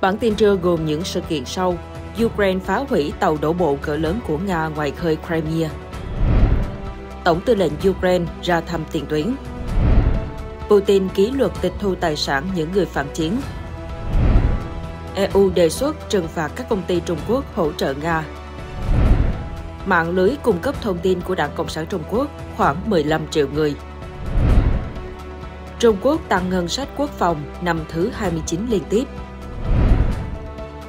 Bản tin trưa gồm những sự kiện sau. Ukraine phá hủy tàu đổ bộ cỡ lớn của Nga ngoài khơi Crimea. Tổng tư lệnh Ukraine ra thăm tiền tuyến. Putin ký luật tịch thu tài sản những người phản chiến. EU đề xuất trừng phạt các công ty Trung Quốc hỗ trợ Nga. Mạng lưới cung cấp thông tin của Đảng Cộng sản Trung Quốc khoảng 15 triệu người. Trung Quốc tăng ngân sách quốc phòng năm thứ 29 liên tiếp.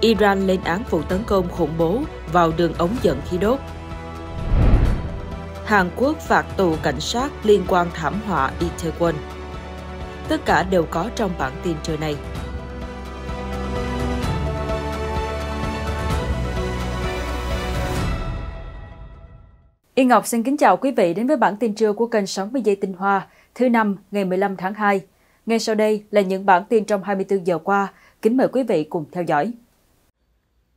Iran lên án vụ tấn công khủng bố vào đường ống dẫn khí đốt. Hàn Quốc phạt tù cảnh sát liên quan thảm họa Itaewon. Tất cả đều có trong bản tin trưa nay. Yên Ngọc xin kính chào quý vị đến với bản tin trưa của kênh 60 giây tinh hoa, thứ năm ngày 15 tháng 2. Ngay sau đây là những bản tin trong 24 giờ qua. Kính mời quý vị cùng theo dõi.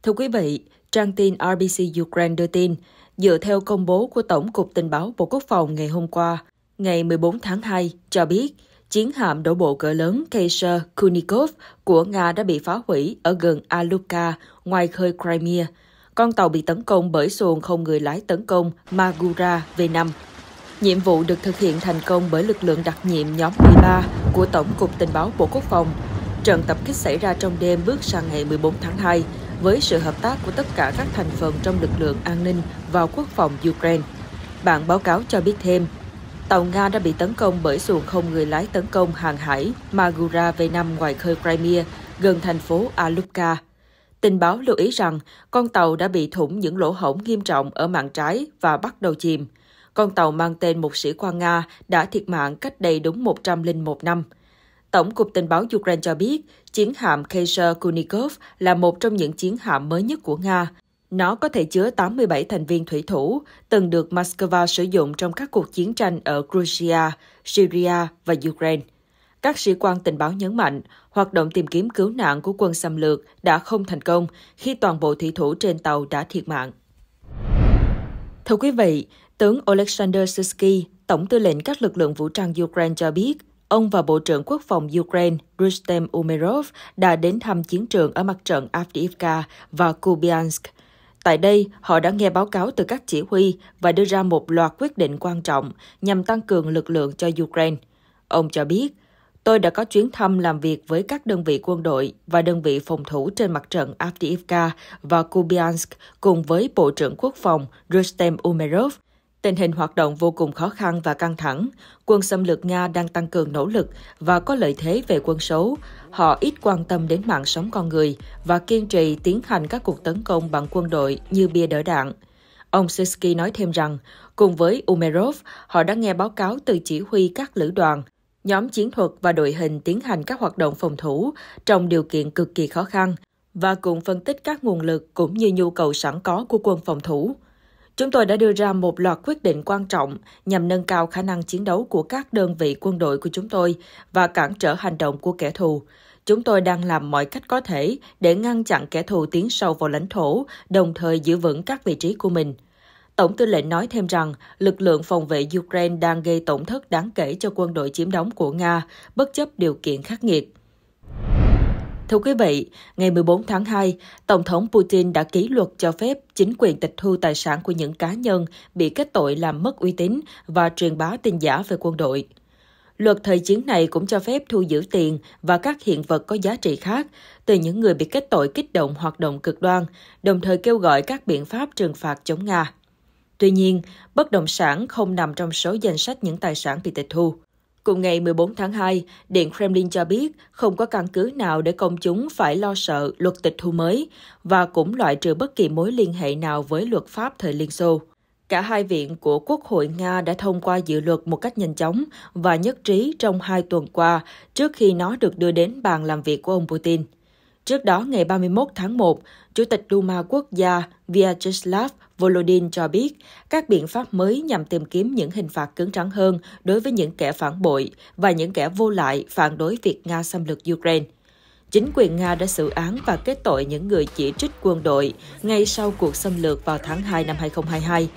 Thưa quý vị, trang tin RBC Ukraine đưa tin, dựa theo công bố của Tổng cục Tình báo Bộ Quốc phòng ngày hôm qua, ngày 14 tháng 2, cho biết chiến hạm đổ bộ cỡ lớn Kaiser Kunikov của Nga đã bị phá hủy ở gần Aluka, ngoài khơi Crimea. Con tàu bị tấn công bởi xuồng không người lái tấn công Magura V5. Nhiệm vụ được thực hiện thành công bởi lực lượng đặc nhiệm nhóm 13 của Tổng cục Tình báo Bộ Quốc phòng. Trận tập kích xảy ra trong đêm bước sang ngày 14 tháng 2, với sự hợp tác của tất cả các thành phần trong lực lượng an ninh và quốc phòng Ukraine. Bản báo cáo cho biết thêm, tàu Nga đã bị tấn công bởi xuồng không người lái tấn công hàng hải Magura V5 ngoài khơi Crimea, gần thành phố Alupka. Tình báo lưu ý rằng con tàu đã bị thủng những lỗ hổng nghiêm trọng ở mạn trái và bắt đầu chìm. Con tàu mang tên một sĩ quan Nga đã thiệt mạng cách đây đúng 101 năm. Tổng cục Tình báo Ukraine cho biết, chiến hạm Kaiser Kunikov là một trong những chiến hạm mới nhất của Nga. Nó có thể chứa 87 thành viên thủy thủ, từng được Moscow sử dụng trong các cuộc chiến tranh ở Georgia, Syria và Ukraine. Các sĩ quan tình báo nhấn mạnh, hoạt động tìm kiếm cứu nạn của quân xâm lược đã không thành công khi toàn bộ thủy thủ trên tàu đã thiệt mạng. Thưa quý vị, tướng Oleksandr Sisky, Tổng tư lệnh các lực lượng vũ trang Ukraine cho biết, ông và Bộ trưởng Quốc phòng Ukraine Rustem Umerov đã đến thăm chiến trường ở mặt trận Avdiivka và Kupiansk. Tại đây, họ đã nghe báo cáo từ các chỉ huy và đưa ra một loạt quyết định quan trọng nhằm tăng cường lực lượng cho Ukraine. Ông cho biết, tôi đã có chuyến thăm làm việc với các đơn vị quân đội và đơn vị phòng thủ trên mặt trận Avdiivka và Kupiansk cùng với Bộ trưởng Quốc phòng Rustem Umerov Tình hình hoạt động vô cùng khó khăn và căng thẳng. Quân xâm lược Nga đang tăng cường nỗ lực và có lợi thế về quân số. Họ ít quan tâm đến mạng sống con người và kiên trì tiến hành các cuộc tấn công bằng quân đội như bia đỡ đạn. Ông Sisky nói thêm rằng, cùng với Umerov, họ đã nghe báo cáo từ chỉ huy các lữ đoàn, nhóm chiến thuật và đội hình tiến hành các hoạt động phòng thủ trong điều kiện cực kỳ khó khăn và cùng phân tích các nguồn lực cũng như nhu cầu sẵn có của quân phòng thủ. Chúng tôi đã đưa ra một loạt quyết định quan trọng nhằm nâng cao khả năng chiến đấu của các đơn vị quân đội của chúng tôi và cản trở hành động của kẻ thù. Chúng tôi đang làm mọi cách có thể để ngăn chặn kẻ thù tiến sâu vào lãnh thổ, đồng thời giữ vững các vị trí của mình. Tổng tư lệnh nói thêm rằng lực lượng phòng vệ Ukraine đang gây tổn thất đáng kể cho quân đội chiếm đóng của Nga, bất chấp điều kiện khắc nghiệt. Thưa quý vị, ngày 14 tháng 2, Tổng thống Putin đã ký luật cho phép chính quyền tịch thu tài sản của những cá nhân bị kết tội làm mất uy tín và truyền bá tin giả về quân đội. Luật thời chiến này cũng cho phép thu giữ tiền và các hiện vật có giá trị khác từ những người bị kết tội kích động hoạt động cực đoan, đồng thời kêu gọi các biện pháp trừng phạt chống Nga. Tuy nhiên, bất động sản không nằm trong số danh sách những tài sản bị tịch thu. Cùng ngày 14 tháng 2, Điện Kremlin cho biết không có căn cứ nào để công chúng phải lo sợ luật tịch thu mới và cũng loại trừ bất kỳ mối liên hệ nào với luật pháp thời Liên Xô. Cả hai viện của Quốc hội Nga đã thông qua dự luật một cách nhanh chóng và nhất trí trong hai tuần qua trước khi nó được đưa đến bàn làm việc của ông Putin. Trước đó, ngày 31 tháng 1, Chủ tịch Duma Quốc gia Vyacheslav Volodin cho biết các biện pháp mới nhằm tìm kiếm những hình phạt cứng rắn hơn đối với những kẻ phản bội và những kẻ vô lại phản đối việc Nga xâm lược Ukraine. Chính quyền Nga đã xử án và kết tội những người chỉ trích quân đội ngay sau cuộc xâm lược vào tháng 2 năm 2022.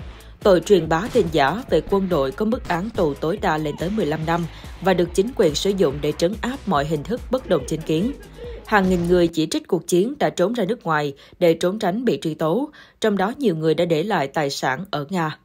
Tội truyền bá tin giả về quân đội có mức án tù tối đa lên tới 15 năm và được chính quyền sử dụng để trấn áp mọi hình thức bất đồng chính kiến. Hàng nghìn người chỉ trích cuộc chiến đã trốn ra nước ngoài để trốn tránh bị truy tố, trong đó nhiều người đã để lại tài sản ở Nga.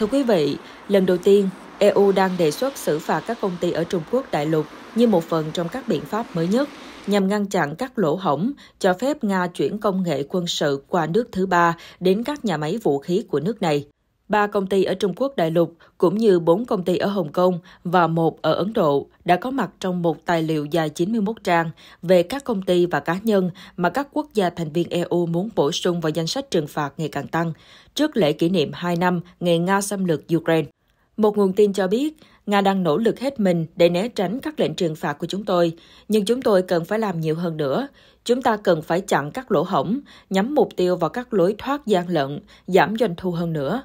Thưa quý vị, lần đầu tiên, EU đang đề xuất xử phạt các công ty ở Trung Quốc đại lục như một phần trong các biện pháp mới nhất nhằm ngăn chặn các lỗ hổng cho phép Nga chuyển công nghệ quân sự qua nước thứ ba đến các nhà máy vũ khí của nước này. Ba công ty ở Trung Quốc đại lục cũng như bốn công ty ở Hồng Kông và một ở Ấn Độ đã có mặt trong một tài liệu dài 91 trang về các công ty và cá nhân mà các quốc gia thành viên EU muốn bổ sung vào danh sách trừng phạt ngày càng tăng trước lễ kỷ niệm 2 năm ngày Nga xâm lược Ukraine. Một nguồn tin cho biết, Nga đang nỗ lực hết mình để né tránh các lệnh trừng phạt của chúng tôi, nhưng chúng tôi cần phải làm nhiều hơn nữa. Chúng ta cần phải chặn các lỗ hổng, nhắm mục tiêu vào các lối thoát gian lận, giảm doanh thu hơn nữa.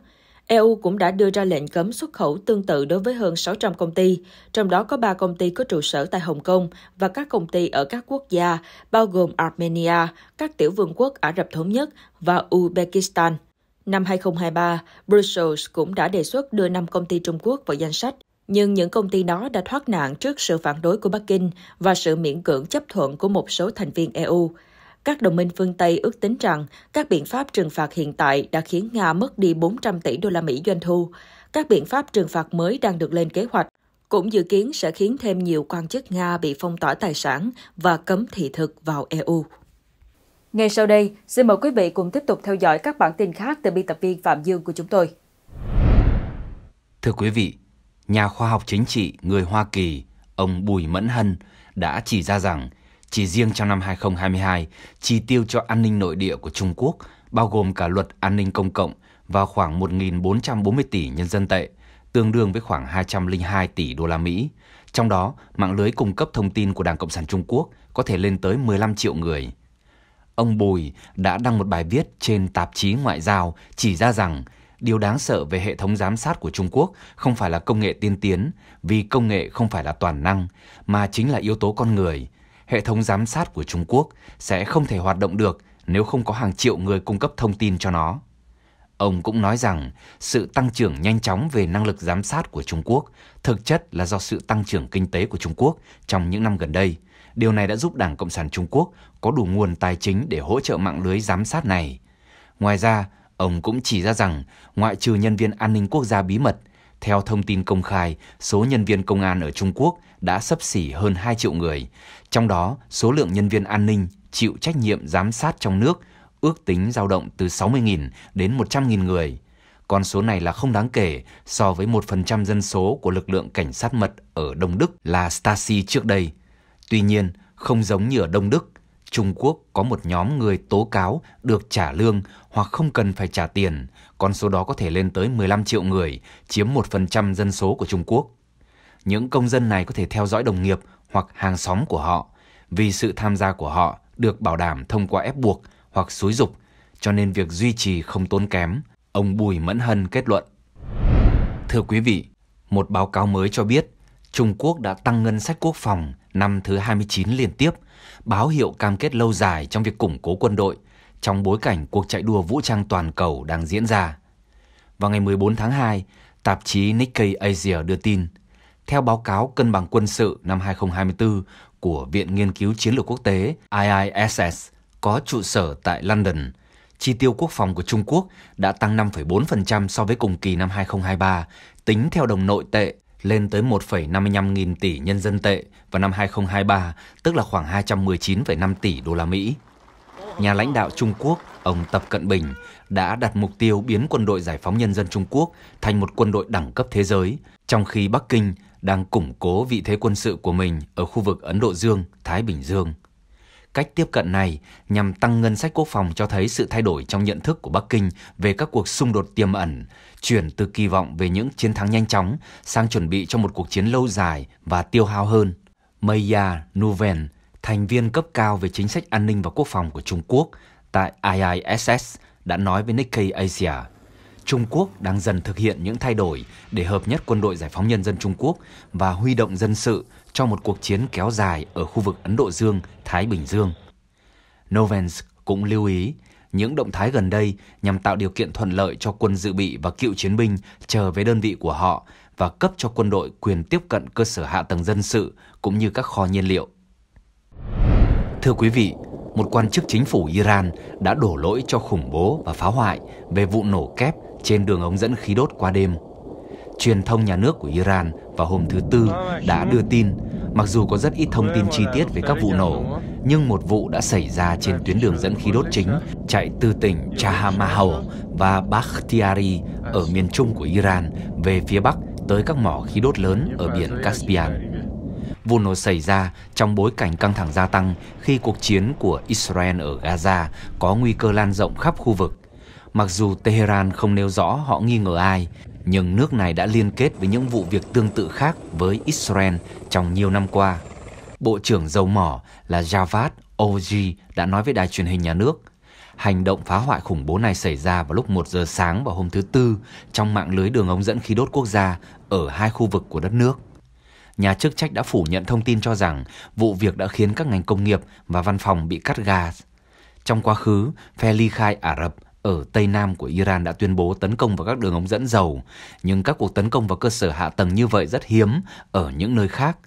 EU cũng đã đưa ra lệnh cấm xuất khẩu tương tự đối với hơn 600 công ty, trong đó có 3 công ty có trụ sở tại Hồng Kông và các công ty ở các quốc gia, bao gồm Armenia, các tiểu vương quốc Ả Rập Thống Nhất và Uzbekistan. Năm 2023, Brussels cũng đã đề xuất đưa 5 công ty Trung Quốc vào danh sách, nhưng những công ty đó đã thoát nạn trước sự phản đối của Bắc Kinh và sự miễn cưỡng chấp thuận của một số thành viên EU. Các đồng minh phương Tây ước tính rằng các biện pháp trừng phạt hiện tại đã khiến Nga mất đi 400 tỷ đô la Mỹ doanh thu. Các biện pháp trừng phạt mới đang được lên kế hoạch cũng dự kiến sẽ khiến thêm nhiều quan chức Nga bị phong tỏa tài sản và cấm thị thực vào EU. Ngay sau đây, xin mời quý vị cùng tiếp tục theo dõi các bản tin khác từ biên tập viên Phạm Dương của chúng tôi. Thưa quý vị, nhà khoa học chính trị người Hoa Kỳ, ông Bùi Mẫn Hân đã chỉ ra rằng chỉ riêng trong năm 2022, chi tiêu cho an ninh nội địa của Trung Quốc, bao gồm cả luật an ninh công cộng, vào khoảng 1.440 tỷ nhân dân tệ, tương đương với khoảng 202 tỷ đô la Mỹ. Trong đó, mạng lưới cung cấp thông tin của Đảng Cộng sản Trung Quốc có thể lên tới 15 triệu người. Ông Bùi đã đăng một bài viết trên tạp chí Ngoại giao chỉ ra rằng điều đáng sợ về hệ thống giám sát của Trung Quốc không phải là công nghệ tiên tiến, vì công nghệ không phải là toàn năng, mà chính là yếu tố con người, hệ thống giám sát của Trung Quốc sẽ không thể hoạt động được nếu không có hàng triệu người cung cấp thông tin cho nó. Ông cũng nói rằng sự tăng trưởng nhanh chóng về năng lực giám sát của Trung Quốc thực chất là do sự tăng trưởng kinh tế của Trung Quốc trong những năm gần đây. Điều này đã giúp Đảng Cộng sản Trung Quốc có đủ nguồn tài chính để hỗ trợ mạng lưới giám sát này. Ngoài ra, ông cũng chỉ ra rằng ngoại trừ nhân viên an ninh quốc gia bí mật theo thông tin công khai, số nhân viên công an ở Trung Quốc đã sấp xỉ hơn 2 triệu người, trong đó số lượng nhân viên an ninh chịu trách nhiệm giám sát trong nước ước tính dao động từ 60.000 đến 100.000 người. Con số này là không đáng kể so với 1% dân số của lực lượng cảnh sát mật ở Đông Đức là Stasi trước đây. Tuy nhiên, không giống như ở Đông Đức, Trung Quốc có một nhóm người tố cáo được trả lương hoặc không cần phải trả tiền, con số đó có thể lên tới 15 triệu người, chiếm 1% dân số của Trung Quốc. Những công dân này có thể theo dõi đồng nghiệp hoặc hàng xóm của họ, vì sự tham gia của họ được bảo đảm thông qua ép buộc hoặc xúi dục, cho nên việc duy trì không tốn kém, ông Bùi Mẫn Hân kết luận. Thưa quý vị, một báo cáo mới cho biết Trung Quốc đã tăng ngân sách quốc phòng năm thứ 29 liên tiếp, báo hiệu cam kết lâu dài trong việc củng cố quân đội trong bối cảnh cuộc chạy đua vũ trang toàn cầu đang diễn ra. Vào ngày 14 tháng 2, tạp chí Nikkei Asia đưa tin, theo báo cáo cân bằng quân sự năm 2024 của Viện Nghiên cứu Chiến lược Quốc tế IISS có trụ sở tại London, chi tiêu quốc phòng của Trung Quốc đã tăng 5,4% so với cùng kỳ năm 2023, tính theo đồng nội tệ lên tới 1,55 nghìn tỷ nhân dân tệ vào năm 2023, tức là khoảng 219,5 tỷ đô la Mỹ nhà lãnh đạo Trung Quốc, ông Tập Cận Bình đã đặt mục tiêu biến quân đội giải phóng nhân dân Trung Quốc thành một quân đội đẳng cấp thế giới, trong khi Bắc Kinh đang củng cố vị thế quân sự của mình ở khu vực Ấn Độ Dương, Thái Bình Dương. Cách tiếp cận này nhằm tăng ngân sách quốc phòng cho thấy sự thay đổi trong nhận thức của Bắc Kinh về các cuộc xung đột tiềm ẩn, chuyển từ kỳ vọng về những chiến thắng nhanh chóng sang chuẩn bị cho một cuộc chiến lâu dài và tiêu hao hơn. Maya Nuven, thành viên cấp cao về chính sách an ninh và quốc phòng của Trung Quốc tại IISS đã nói với Nikkei Asia, Trung Quốc đang dần thực hiện những thay đổi để hợp nhất quân đội giải phóng nhân dân Trung Quốc và huy động dân sự cho một cuộc chiến kéo dài ở khu vực Ấn Độ Dương, Thái Bình Dương. Novens cũng lưu ý những động thái gần đây nhằm tạo điều kiện thuận lợi cho quân dự bị và cựu chiến binh trở về đơn vị của họ và cấp cho quân đội quyền tiếp cận cơ sở hạ tầng dân sự cũng như các kho nhiên liệu. Thưa quý vị, một quan chức chính phủ Iran đã đổ lỗi cho khủng bố và phá hoại về vụ nổ kép trên đường ống dẫn khí đốt qua đêm. Truyền thông nhà nước của Iran vào hôm thứ Tư đã đưa tin, mặc dù có rất ít thông tin chi tiết về các vụ nổ, nhưng một vụ đã xảy ra trên tuyến đường dẫn khí đốt chính chạy từ tỉnh Chahamaho và Bakhtiari ở miền trung của Iran về phía bắc tới các mỏ khí đốt lớn ở biển Caspian. Vụ nổ xảy ra trong bối cảnh căng thẳng gia tăng khi cuộc chiến của Israel ở Gaza có nguy cơ lan rộng khắp khu vực. Mặc dù Tehran không nêu rõ họ nghi ngờ ai, nhưng nước này đã liên kết với những vụ việc tương tự khác với Israel trong nhiều năm qua. Bộ trưởng dầu mỏ là Javad Oji đã nói với đài truyền hình nhà nước hành động phá hoại khủng bố này xảy ra vào lúc 1 giờ sáng vào hôm thứ Tư trong mạng lưới đường ống dẫn khí đốt quốc gia ở hai khu vực của đất nước nhà chức trách đã phủ nhận thông tin cho rằng vụ việc đã khiến các ngành công nghiệp và văn phòng bị cắt gà. Trong quá khứ, phe ly khai Ả Rập ở Tây Nam của Iran đã tuyên bố tấn công vào các đường ống dẫn dầu, nhưng các cuộc tấn công vào cơ sở hạ tầng như vậy rất hiếm ở những nơi khác.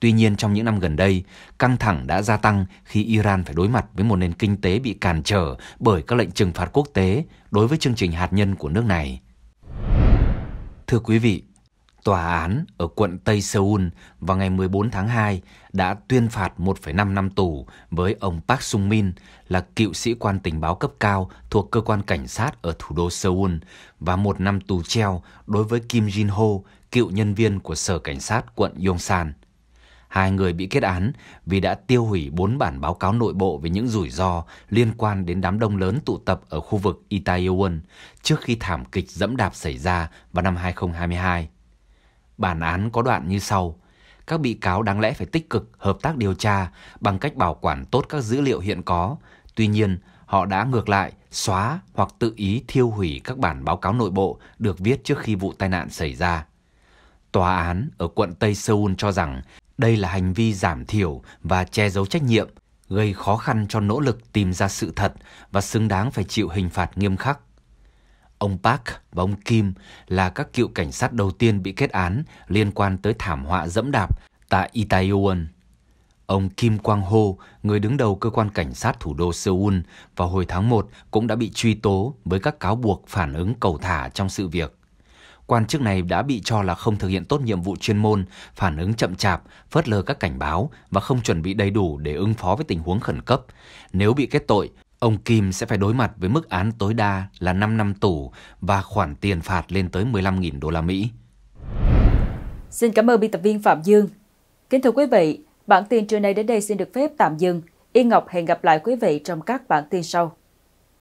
Tuy nhiên trong những năm gần đây, căng thẳng đã gia tăng khi Iran phải đối mặt với một nền kinh tế bị cản trở bởi các lệnh trừng phạt quốc tế đối với chương trình hạt nhân của nước này. Thưa quý vị, tòa án ở quận Tây Seoul vào ngày 14 tháng 2 đã tuyên phạt 1,5 năm tù với ông Park Sung Min là cựu sĩ quan tình báo cấp cao thuộc cơ quan cảnh sát ở thủ đô Seoul và một năm tù treo đối với Kim Jin Ho, cựu nhân viên của Sở Cảnh sát quận Yongsan. Hai người bị kết án vì đã tiêu hủy bốn bản báo cáo nội bộ về những rủi ro liên quan đến đám đông lớn tụ tập ở khu vực Itaewon trước khi thảm kịch dẫm đạp xảy ra vào năm 2022. Bản án có đoạn như sau. Các bị cáo đáng lẽ phải tích cực hợp tác điều tra bằng cách bảo quản tốt các dữ liệu hiện có. Tuy nhiên, họ đã ngược lại xóa hoặc tự ý thiêu hủy các bản báo cáo nội bộ được viết trước khi vụ tai nạn xảy ra. Tòa án ở quận Tây Seoul cho rằng đây là hành vi giảm thiểu và che giấu trách nhiệm, gây khó khăn cho nỗ lực tìm ra sự thật và xứng đáng phải chịu hình phạt nghiêm khắc. Ông Park và ông Kim là các cựu cảnh sát đầu tiên bị kết án liên quan tới thảm họa dẫm đạp tại Itaewon. Ông Kim Quang Ho, người đứng đầu cơ quan cảnh sát thủ đô Seoul, vào hồi tháng 1 cũng đã bị truy tố với các cáo buộc phản ứng cầu thả trong sự việc. Quan chức này đã bị cho là không thực hiện tốt nhiệm vụ chuyên môn, phản ứng chậm chạp, phớt lờ các cảnh báo và không chuẩn bị đầy đủ để ứng phó với tình huống khẩn cấp. Nếu bị kết tội, Ông Kim sẽ phải đối mặt với mức án tối đa là 5 năm tù và khoản tiền phạt lên tới 15.000 đô la Mỹ. Xin cảm ơn biên tập viên Phạm Dương. Kính thưa quý vị, bản tin trưa nay đến đây xin được phép tạm dừng. Yên Ngọc hẹn gặp lại quý vị trong các bản tin sau.